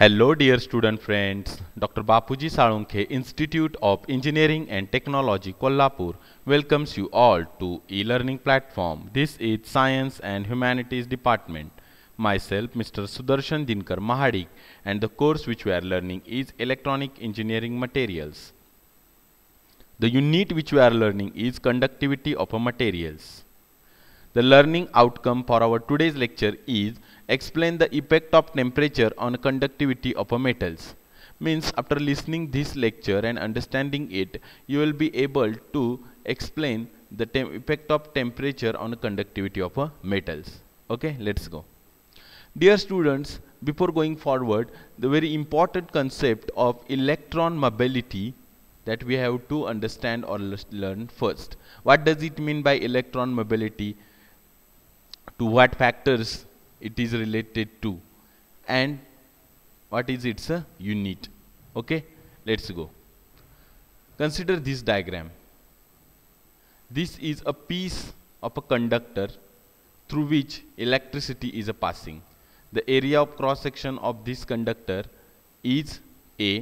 Hello dear student friends, Dr. Bapuji Salunkhe Institute of Engineering and Technology Kolhapur welcomes you all to e-learning platform. This is Science and Humanities Department. Myself, Mr. Sudarshan Dinkar Mahadik and the course which we are learning is Electronic Engineering Materials. The unit which we are learning is Conductivity of Materials. The learning outcome for our today's lecture is explain the effect of temperature on conductivity of metals. Means after listening this lecture and understanding it, you will be able to explain the effect of temperature on conductivity of metals. Okay, let's go. Dear students, before going forward, the very important concept of electron mobility that we have to understand or learn first. What does it mean by electron mobility? To what factors it is related to and what is its unit okay let's go consider this diagram this is a piece of a conductor through which electricity is passing the area of cross section of this conductor is a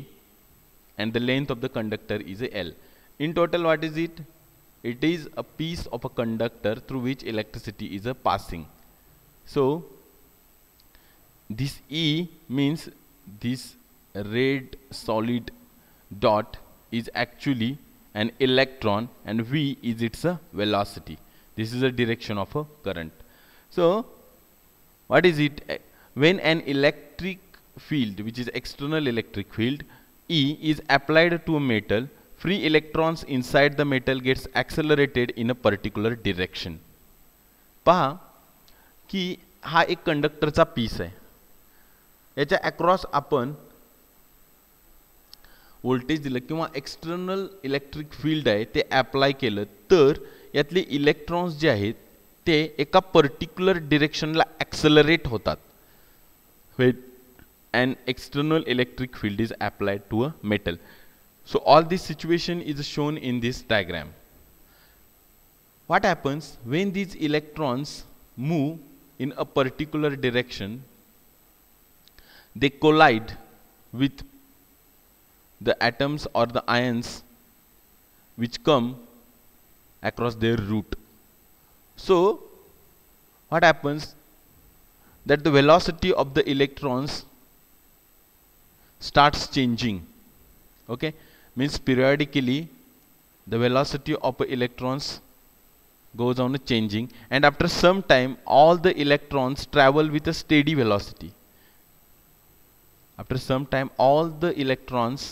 and the length of the conductor is a L. In total what is it? It is a piece of a conductor through which electricity is a passing. So this E means this red solid dot is actually an electron and V is its velocity. This is the direction of a current. So, what is it? Eh, when an electric field, which is external electric field, E is applied to a metal, free electrons inside the metal gets accelerated in a particular direction. पहा की हा एक कंडक्टरचा piece आहे याच्या across आपण voltage दिलं किंवा एक्सटर्नल इलेक्ट्रिक फील्ड आहे ते ॲप्लाय केलं तर यातले इलेक्ट्रॉन्स जे आहेत ते एका पर्टिक्युलर डिरेक्शनला ॲक्सलरेट होतात wait and external electric field is apply to a metal so all this situation is shown in this diagram what happens when these electrons move in a particular direction they collide with the atoms or the ions which come across their route. So what happens that the velocity of the electrons starts changing okay means periodically the velocity of electrons goes on changing and after some time all the electrons travel with a steady velocity after some time all the electrons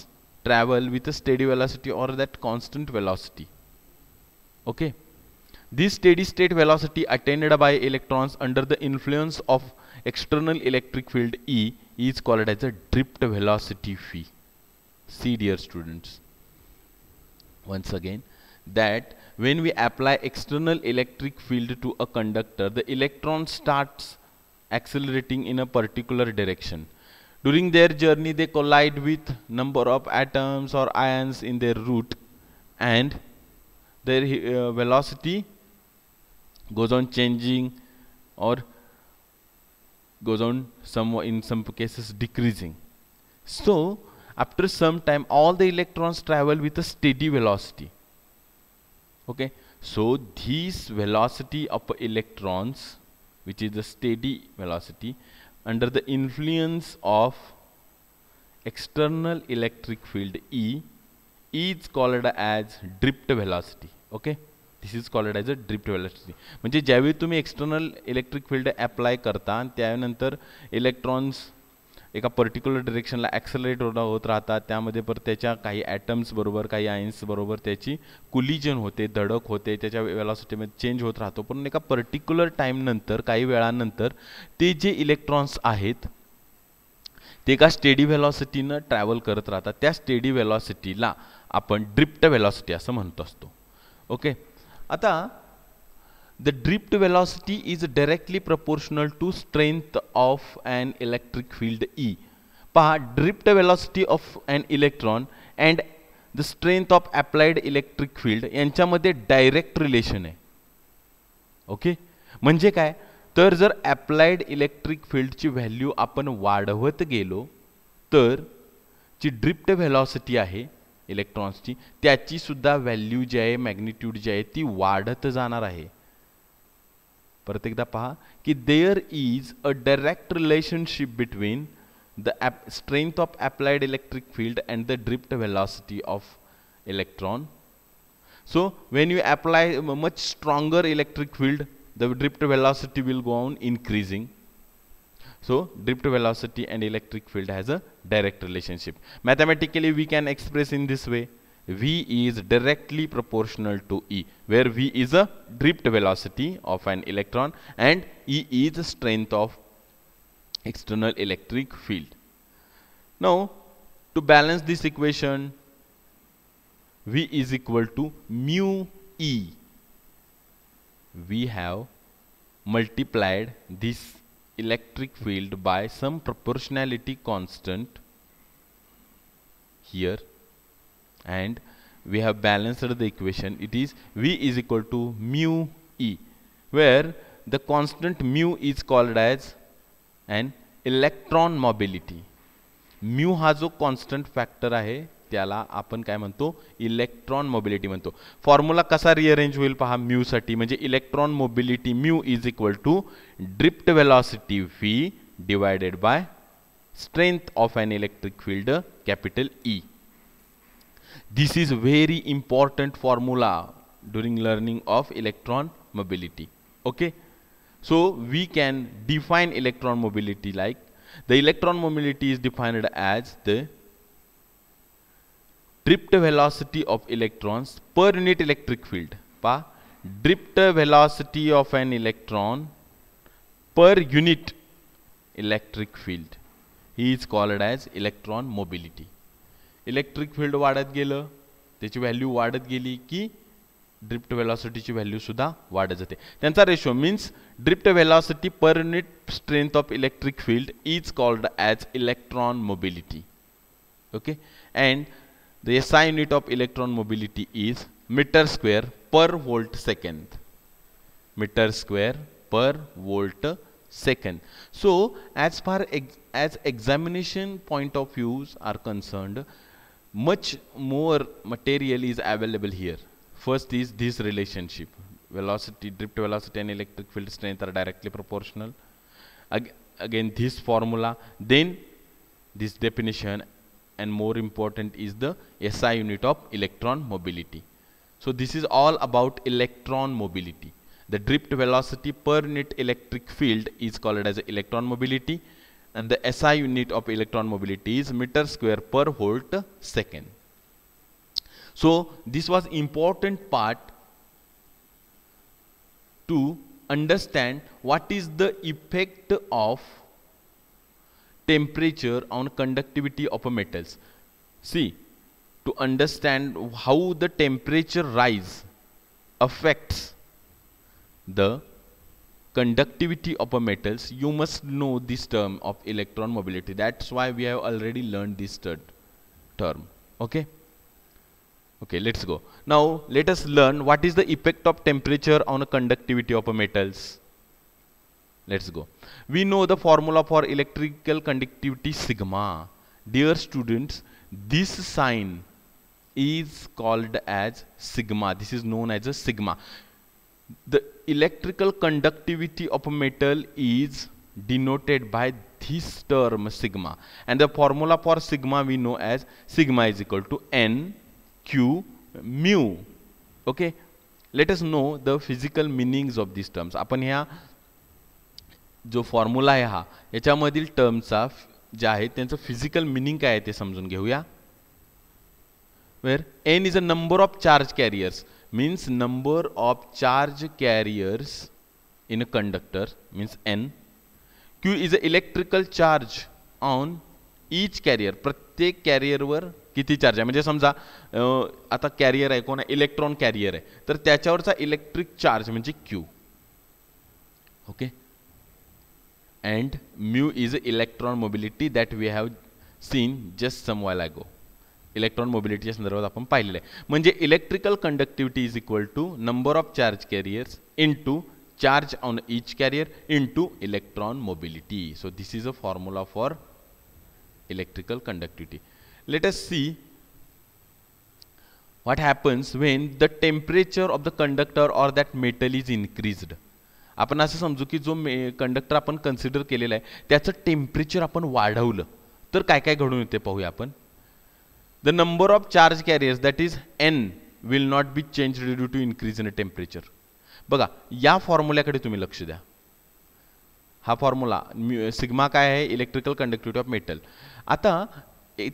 travel with a steady velocity or that constant velocity. Okay. This steady state velocity attained by electrons under the influence of external electric field E is called as a drift velocity phi. See dear students, once again that when we apply external electric field to a conductor, the electron starts accelerating in a particular direction during their journey, they collide with number of atoms or ions in their route and their uh, velocity goes on changing or goes on some in some cases decreasing. So after some time all the electrons travel with a steady velocity. Okay, so this velocity of electrons which is the steady velocity under the influence of external electric field E, E is called as drift velocity. Okay, this is called as a drift velocity. म्हणजे ज्यावेळी तुम्ही external electric field apply करता त्यानंतर electrons एका particular डिरेक्शनला ॲक्सलरेट होणं होत राहतात त्यामध्ये पर त्याच्या काही ॲटम्सबरोबर काही बरोबर त्याची कुलिजन होते धडक होते त्याच्या वेलॉसिटीमध्ये चेंज होत राहतो पण एका पर्टिक्युलर टाईमनंतर काही वेळानंतर ते जे इलेक्ट्रॉन्स आहेत ते एका स्टेडी व्हेलॉसिटीनं ट्रॅव्हल करत राहतात त्या स्टेडी व्हेलॉसिटीला आपण ड्रिप्ट व्हेलॉसिटी असं म्हणत असतो ओके आता the drift velocity is directly proportional to strength of an electric field E. पहा drift velocity of and electron and the strength of applied electric field यांच्यामध्ये डायरेक्ट रिलेशन आहे okay म्हणजे काय तर जर ॲप्लाइड इलेक्ट्रिक फील्डची व्हॅल्यू आपण वाढवत गेलो तर जी ड्रिप्ट व्हेलॉसिटी आहे इलेक्ट्रॉन्सची त्याचीसुद्धा व्हॅल्यू जी आहे मॅग्निट्यूड जी आहे ती वाढत जाणार आहे परत एकदा पहा की there is a direct the strength of applied electric field and the drift velocity of electron. So when you apply a much stronger electric field, the drift velocity will go on increasing. So drift velocity and electric field has a direct relationship. Mathematically we can express in this way. V is directly proportional to E, where V is a drift velocity of an electron and E is the strength of external electric field. Now, to balance this equation, V is equal to mu E. We have multiplied this electric field by some proportionality constant here and we have balanced the equation it is v is equal to mu e where the constant mu is called as an electron mobility mu हा जो constant factor आहे त्याला आपण काय म्हणतो electron mobility म्हणतो formula कसा rearrange होईल पहा म्यूसाठी म्हणजे electron mobility mu is equal to drift velocity V divided by strength of an electric field capital E e. This is very important formula during learning of electron mobility. Okay. So we can define electron mobility like the electron mobility is defined as the drift velocity of electrons per unit electric field. Pa, drift velocity of an electron per unit electric field. is called as electron mobility. Electric field वाढत गेलं त्याची value वाढत गेली की drift व्हेलॉसिटीची व्हॅल्यूसुद्धा वाढत जाते त्यांचा ratio means drift velocity per unit strength of electric field is called as electron mobility okay and the SI unit of electron mobility is metre square per volt second metre square per volt second so as far ex as examination point of views are much more material is available here. First is this relationship. Velocity, drift velocity and electric field strength are directly proportional. Ag again, this formula, then this definition and more important is the SI unit of electron mobility. So this is all about electron mobility. The drift velocity per unit electric field is called as electron mobility and the SI unit of electron mobility is meter square per volt second. So this was important part to understand what is the effect of temperature on conductivity of metals. See, to understand how the temperature rise affects the conductivity of a metals you must know this term of electron mobility that's why we have already learned this term okay okay let's go now let us learn what is the effect of temperature on a conductivity of a metals let's go we know the formula for electrical conductivity sigma dear students this sign is called as sigma this is known as a sigma the electrical conductivity of a metal is denoted by this term sigma and the formula for sigma we know as sigma is equal to n q mu okay let us know the physical meanings of these terms आपण ह्या जो formula आहे हा याच्यामधील टर्मचा जे आहे त्यांचं physical meaning काय आहे ते समजून घेऊया where N is a number of charge carriers means number of charge carriers in a conductor means N Q is a electrical charge on each carrier प्रत्येक कॅरियरवर किती चार्ज आहे म्हणजे समजा आता कॅरियर आहे कोण आहे इलेक्ट्रॉन कॅरियर आहे तर त्याच्यावरचा इलेक्ट्रिक चार्ज म्हणजे Q okay and mu is electron mobility that we have seen just some go electron मोबिलिटीच्या संदर्भात आपण पाहिलेलं आहे म्हणजे electrical conductivity is equal to number of charge carriers to charge on each carrier to electron mobility so this is a formula for electrical conductivity let us see what happens when the temperature of the conductor or that metal is increase आपण असं समजू की जो मे conductor आपण consider केलेला आहे त्याचं temperature आपण वाढवलं तर काय काय घडून येते पाहूया आपण the number of charge carriers that is n will not be changed due to increase in temperature बघा या फॉर्म्युल्याकडे तुम्ही लक्ष द्या हा फॉर्म्युला सिग्मा काय आहे इलेक्ट्रिकल कंडक्टिव्हिटी ऑफ मेटल आता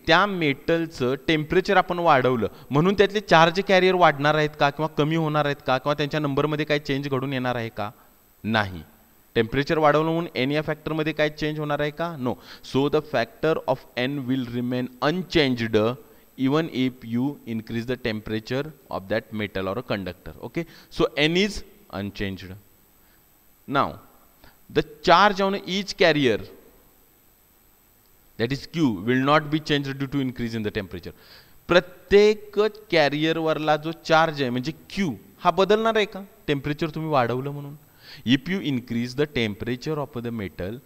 त्या मेटलचं टेम्परेचर आपण वाढवलं म्हणून त्यातले चार्ज कॅरियर वाढणार आहेत का किंवा कमी होणार आहेत का किंवा त्यांच्या नंबरमध्ये काय चेंज घडून येणार आहे का नाही टेम्परेचर वाढवलं म्हणून एन या फॅक्टरमध्ये काय चेंज होणार आहे का no so the factor of N will remain unchanged even if you increase the temperature of that metal or a conductor okay so n is unchanged now the charge on each carrier that is q will not be changed due to increase in the temperature प्रत्येक कॅरियरवरला जो charge आहे म्हणजे Q हा बदलणार आहे का temperature तुम्ही वाढवलं म्हणून If you increase the temperature of the metal,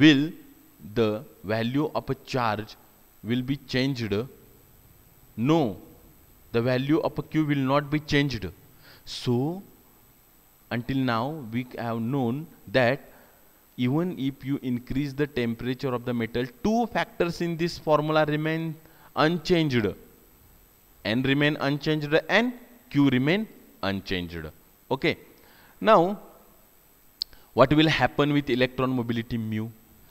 will the value of a charge will be changed No, the value of a q will not be changed. So, until now we have known that even if you increase the temperature of the metal, two factors in this formula remain unchanged. N remain unchanged and Q remain unchanged. Okay. Now, what will happen with electron mobility mu?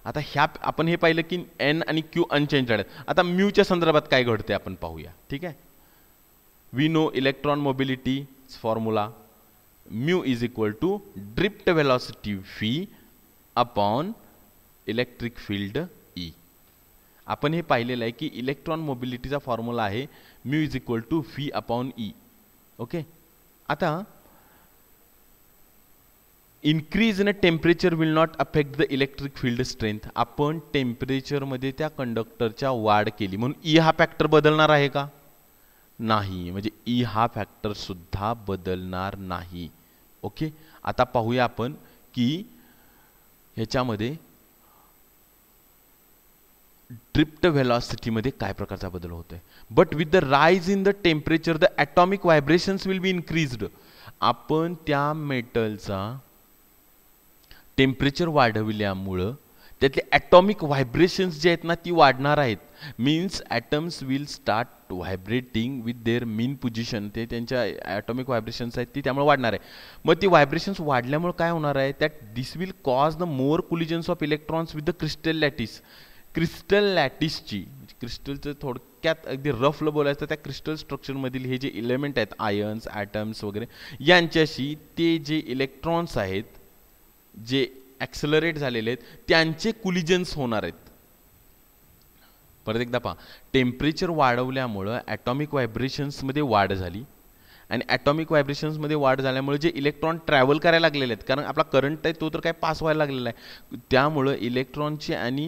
आता ह्या आपण हे पाहिलं की N आणि Q अनचेंजेड आहेत आता म्यूच्या संदर्भात काय घडते आपण पाहूया ठीक आहे we know electron mobility formula mu is equal to drift velocity V upon electric field E आपण हे पाहिलेलं आहे की इलेक्ट्रॉन मोबिलिटीचा फॉर्म्युला आहे mu is equal to V upon E okay आता increase in a temperature will not affect the electric field strength आपण टेम्परेचरमध्ये त्या कंडक्टरच्या वाढ केली म्हणून ई e हा फॅक्टर बदलणार आहे का नाही म्हणजे ई e हा फॅक्टरसुद्धा बदलणार नाही ओके आता पाहूया आपण की ह्याच्यामध्ये ड्रिप्ट व्हेलॉसिटीमध्ये काय प्रकारचा बदल होतो आहे but with the rise in the temperature the atomic vibrations will be increased आपण त्या मेटलचा टेम्परेचर वाढविल्यामुळं त्यातले ॲटॉमिक व्हायब्रेशन्स जे आहेत ना ती वाढणार आहेत means atoms will start vibrating with their mean position ते त्यांच्या ॲटॉमिक व्हायब्रेशन्स आहेत ती त्यामुळे वाढणार आहे मग ती व्हायब्रेशन्स वाढल्यामुळे काय होणार आहे त्यात this will cause the more collisions of electrons with the crystal lattice crystal लॅटिसची क्रिस्टलचं थोडक्यात अगदी रफलं बोलायचं त्या क्रिस्टल स्ट्रक्चरमधील हे जे इलेमेंट आहेत आयन्स ॲटम्स वगैरे यांच्याशी ते जे इलेक्ट्रॉन्स आहेत जे ॲक्सलरेट झालेले आहेत त्यांचे कुलिजन्स होणार आहेत परत एकदा पहा टेम्परेचर वाढवल्यामुळं ॲटॉमिक व्हायब्रेशन्समध्ये वाढ झाली आणि ॲटॉमिक व्हायब्रेशन्समध्ये वाढ झाल्यामुळे जे इलेक्ट्रॉन ट्रॅव्हल करायला लागलेले आहेत कारण आपला करंट आहे तो तर काय पास व्हायला लागलेला आहे त्यामुळं इलेक्ट्रॉनचे आणि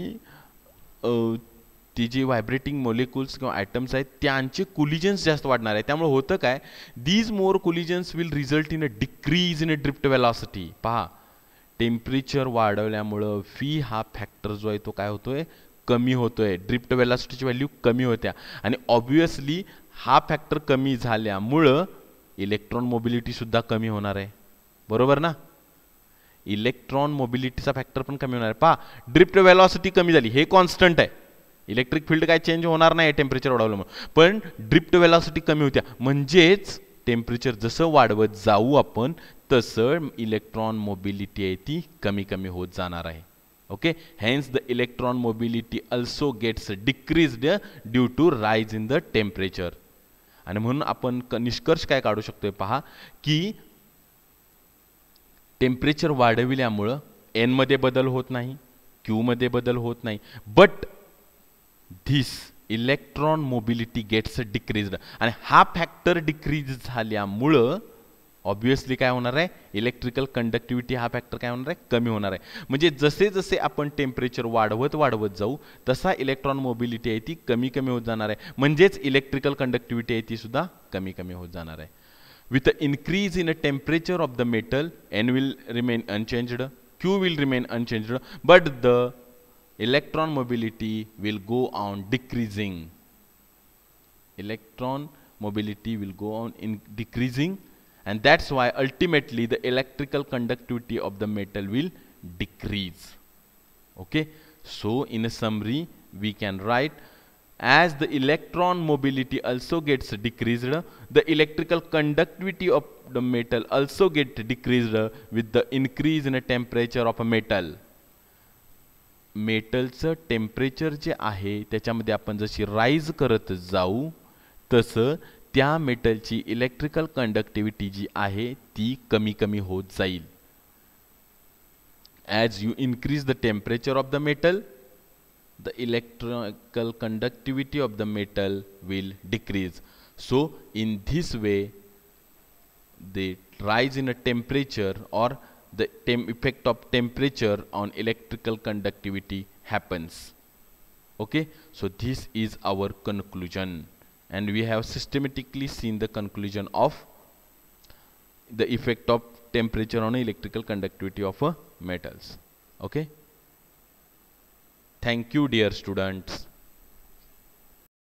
ते जे व्हायब्रेटिंग मोलिक्युल्स किंवा आयटम्स आहेत त्यांचे कुलिजन्स जास्त वाढणार आहे त्यामुळे होतं काय these more collisions will result in a decrease in a drift velocity पहा टेम्परेचर वाढवल्यामुळं व्ही हा फॅक्टर जो आहे तो काय होतो आहे कमी होतो आहे ड्रिफ्ट वेलासिटीची व्हॅल्यू कमी होत्या आणि ऑब्वियसली हा फॅक्टर कमी झाल्यामुळं इलेक्ट्रॉन मोबिलिटीसुद्धा कमी होणार आहे बरोबर ना इलेक्ट्रॉन मोबिलिटीचा फॅक्टर पण कमी होणार आहे पहा ड्रिप्ट वेलॉसिटी कमी झाली हे कॉन्स्टंट आहे इलेक्ट्रिक फील्ड काय चेंज होणार नाही टेम्परेचर वाढवल्यामुळे पण ड्रिप्ट वेलॉसिटी कमी होत्या म्हणजेच टेम्परेचर जसं वाढवत जाऊ आपण तसं इलेक्ट्रॉन मोबिलिटी आहे ती कमी कमी होत जाणार आहे okay hence the electron mobility also gets decreased due to rise in the temperature आणि म्हणून आपण क निष्कर्ष काय काढू शकतोय पहा की टेम्परेचर वाढविल्यामुळं एनमध्ये बदल होत नाही क्यूमध्ये बदल होत नाही but this electron mobility gets decreased आणि हा फॅक्टर डिक्रीज झाल्यामुळं ऑब्वियसली काय होणार आहे इलेक्ट्रिकल कंडक्टिव्हिटी हा फॅक्टर काय होणार आहे कमी होणार आहे म्हणजे जसे जसे आपण टेम्परेचर वाढवत वाढवत जाऊ तसा इलेक्ट्रॉन मोबिलिटी आहे ती कमी कमी होत जाणार आहे म्हणजेच इलेक्ट्रिकल कंडक्टिव्हिटी आहे ती सुद्धा कमी कमी होत जाणार आहे with a increase in a temperature of the metal N will remain unchanged Q will remain unchanged but the electron mobility will go on decreasing electron mobility will go on in decreasing and that's why ultimately the electrical conductivity of the metal will decrease okay so in a summary we can write as the electron mobility also gets decreased the electrical conductivity of the metal also get decreased with the increase in a temperature of a metal मेटलचं temperature uh, जे आहे त्याच्यामध्ये आपण जशी rise करत जाऊ तसं त्या मेटलची इलेक्ट्रिकल कंडक्टिव्हिटी जी आहे ती कमी कमी होत जाईल as you increase the temperature of the metal the electrical conductivity of the metal will decrease so in this way the rise in a temperature or the temp effect of temperature on electrical conductivity happens okay so this is our conclusion and we have systematically seen the conclusion of the effect of temperature on electrical conductivity of uh, metals okay thank you dear students